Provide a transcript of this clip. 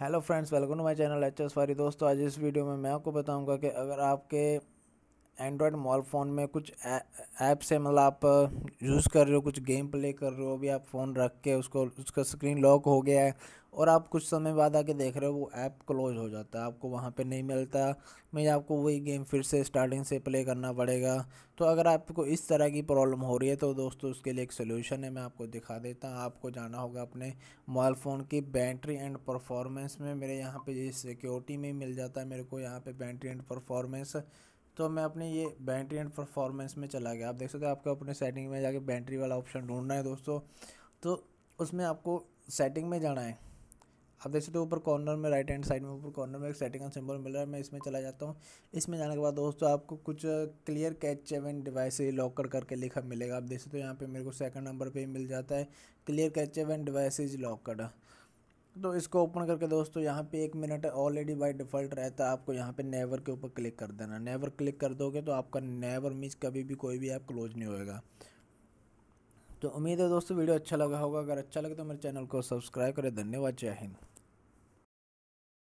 hello friends welcome to my channel H S फारी दोस्तों आज इस वीडियो में मैं आपको बताऊंगा कि अगर आपके एंड्रॉयड मोबाइल फ़ोन में कुछ ऐप से मतलब आप यूज़ uh, कर रहे हो कुछ गेम प्ले कर रहे हो अभी आप फ़ोन रख के उसको उसका स्क्रीन लॉक हो गया है और आप कुछ समय बाद आके देख रहे हो वो ऐप क्लोज हो जाता है आपको वहाँ पे नहीं मिलता मैं आपको वही गेम फिर से स्टार्टिंग से प्ले करना पड़ेगा तो अगर आपको इस तरह की प्रॉब्लम हो रही है तो दोस्तों उसके लिए एक सोल्यूशन है मैं आपको दिखा देता हूँ आपको जाना होगा अपने मोबाइल फ़ोन की बैटरी एंड परफॉर्मेंस में मेरे यहाँ पर ये सिक्योरिटी में मिल जाता है मेरे को यहाँ पर बैटरी एंड परफॉर्मेंस तो मैं अपने ये बैटरी एंड परफॉर्मेंस में चला गया आप देख सकते हो आपको अपने सेटिंग में जाके बैटरी वाला ऑप्शन ढूंढना है दोस्तों तो उसमें आपको सेटिंग में जाना है आप देख सकते हो ऊपर कॉर्नर में राइट हैंड साइड में ऊपर कॉर्नर में एक सेटिंग का सिंबल मिल रहा है मैं इसमें चला जाता हूँ इसमें जाने के बाद दोस्तों आपको कुछ clear cache even device locker करके लिखा मिलेगा आप देख सकते हो यहाँ पे मेरे को सेकंड नंबर पे मिल जाता है clear cache even is locked तो इसको ओपन करके दोस्तों यहाँ पे एक मिनट ऑलरेडी बाई डिफ़ॉल्ट रहता है आपको यहाँ पे नेवर के ऊपर क्लिक कर देना नेवर क्लिक कर दोगे तो आपका नेवर मीन्स कभी भी कोई भी ऐप क्लोज नहीं होएगा तो उम्मीद है दोस्तों वीडियो अच्छा लगा होगा अगर अच्छा लगे तो मेरे चैनल को सब्सक्राइब करें धन्यवाद जय हिंद